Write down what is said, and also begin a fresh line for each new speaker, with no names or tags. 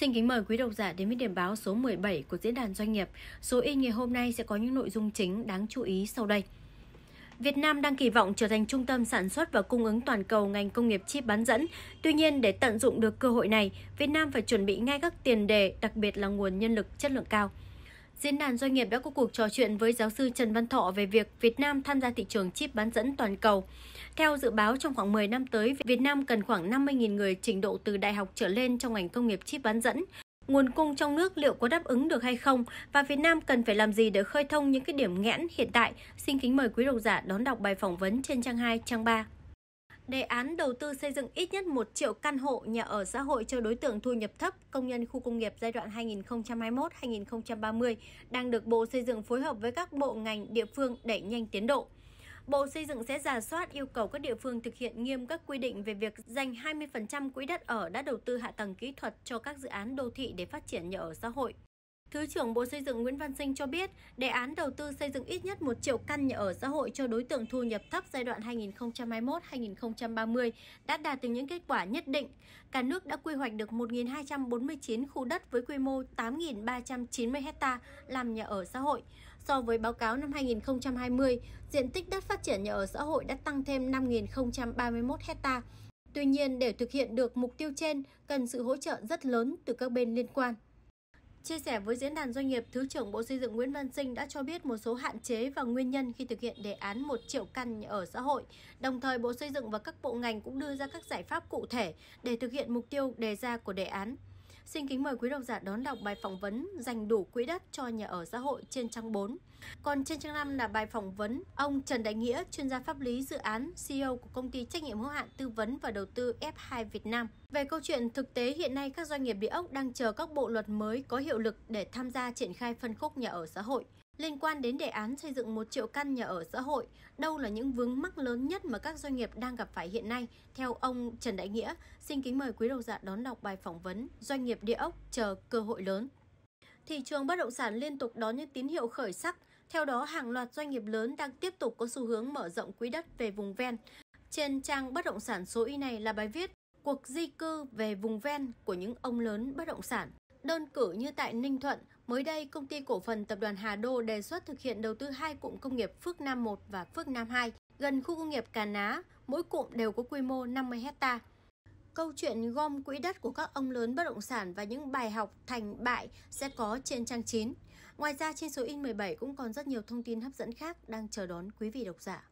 Xin kính mời quý độc giả đến với điểm báo số 17 của Diễn đàn Doanh nghiệp. Số in ngày hôm nay sẽ có những nội dung chính đáng chú ý sau đây. Việt Nam đang kỳ vọng trở thành trung tâm sản xuất và cung ứng toàn cầu ngành công nghiệp chip bán dẫn. Tuy nhiên, để tận dụng được cơ hội này, Việt Nam phải chuẩn bị ngay các tiền đề, đặc biệt là nguồn nhân lực chất lượng cao. Diễn đàn doanh nghiệp đã có cuộc trò chuyện với giáo sư Trần Văn Thọ về việc Việt Nam tham gia thị trường chip bán dẫn toàn cầu. Theo dự báo, trong khoảng 10 năm tới, Việt Nam cần khoảng 50.000 người trình độ từ đại học trở lên trong ngành công nghiệp chip bán dẫn. Nguồn cung trong nước liệu có đáp ứng được hay không và Việt Nam cần phải làm gì để khơi thông những cái điểm nghẽn hiện tại? Xin kính mời quý độc giả đón đọc bài phỏng vấn trên trang 2, trang 3 đề án đầu tư xây dựng ít nhất 1 triệu căn hộ nhà ở xã hội cho đối tượng thu nhập thấp, công nhân khu công nghiệp giai đoạn 2021-2030 đang được Bộ Xây dựng phối hợp với các bộ ngành địa phương đẩy nhanh tiến độ. Bộ Xây dựng sẽ giả soát yêu cầu các địa phương thực hiện nghiêm các quy định về việc dành 20% quỹ đất ở đã đầu tư hạ tầng kỹ thuật cho các dự án đô thị để phát triển nhà ở xã hội. Thứ trưởng Bộ Xây dựng Nguyễn Văn Sinh cho biết, đề án đầu tư xây dựng ít nhất 1 triệu căn nhà ở xã hội cho đối tượng thu nhập thấp giai đoạn 2021-2030 đã đạt được những kết quả nhất định. Cả nước đã quy hoạch được 1.249 khu đất với quy mô 8.390 ha làm nhà ở xã hội. So với báo cáo năm 2020, diện tích đất phát triển nhà ở xã hội đã tăng thêm 5.031 ha. Tuy nhiên, để thực hiện được mục tiêu trên, cần sự hỗ trợ rất lớn từ các bên liên quan. Chia sẻ với Diễn đàn Doanh nghiệp, Thứ trưởng Bộ Xây dựng Nguyễn Văn Sinh đã cho biết một số hạn chế và nguyên nhân khi thực hiện đề án 1 triệu căn nhà ở xã hội. Đồng thời, Bộ Xây dựng và các bộ ngành cũng đưa ra các giải pháp cụ thể để thực hiện mục tiêu đề ra của đề án. Xin kính mời quý độc giả đón đọc bài phỏng vấn dành đủ quỹ đất cho nhà ở xã hội trên trang 4. Còn trên trang 5 là bài phỏng vấn ông Trần Đại Nghĩa, chuyên gia pháp lý dự án, CEO của công ty trách nhiệm hữu hạn tư vấn và đầu tư F2 Việt Nam. Về câu chuyện thực tế hiện nay các doanh nghiệp địa ốc đang chờ các bộ luật mới có hiệu lực để tham gia triển khai phân khúc nhà ở xã hội. Liên quan đến đề án xây dựng 1 triệu căn nhà ở xã hội, đâu là những vướng mắc lớn nhất mà các doanh nghiệp đang gặp phải hiện nay? Theo ông Trần Đại Nghĩa, xin kính mời quý độc giả đón đọc bài phỏng vấn Doanh nghiệp địa ốc chờ cơ hội lớn. Thị trường bất động sản liên tục đón những tín hiệu khởi sắc, theo đó hàng loạt doanh nghiệp lớn đang tiếp tục có xu hướng mở rộng quỹ đất về vùng ven. Trên trang bất động sản số y này là bài viết Cuộc di cư về vùng ven của những ông lớn bất động sản Đơn cử như tại Ninh Thuận, mới đây công ty cổ phần tập đoàn Hà Đô đề xuất thực hiện đầu tư hai cụm công nghiệp Phước Nam 1 và Phước Nam 2 gần khu công nghiệp Cà Ná, mỗi cụm đều có quy mô 50 hecta. Câu chuyện gom quỹ đất của các ông lớn bất động sản và những bài học thành bại sẽ có trên trang 9. Ngoài ra trên số in 17 cũng còn rất nhiều thông tin hấp dẫn khác đang chờ đón quý vị độc giả.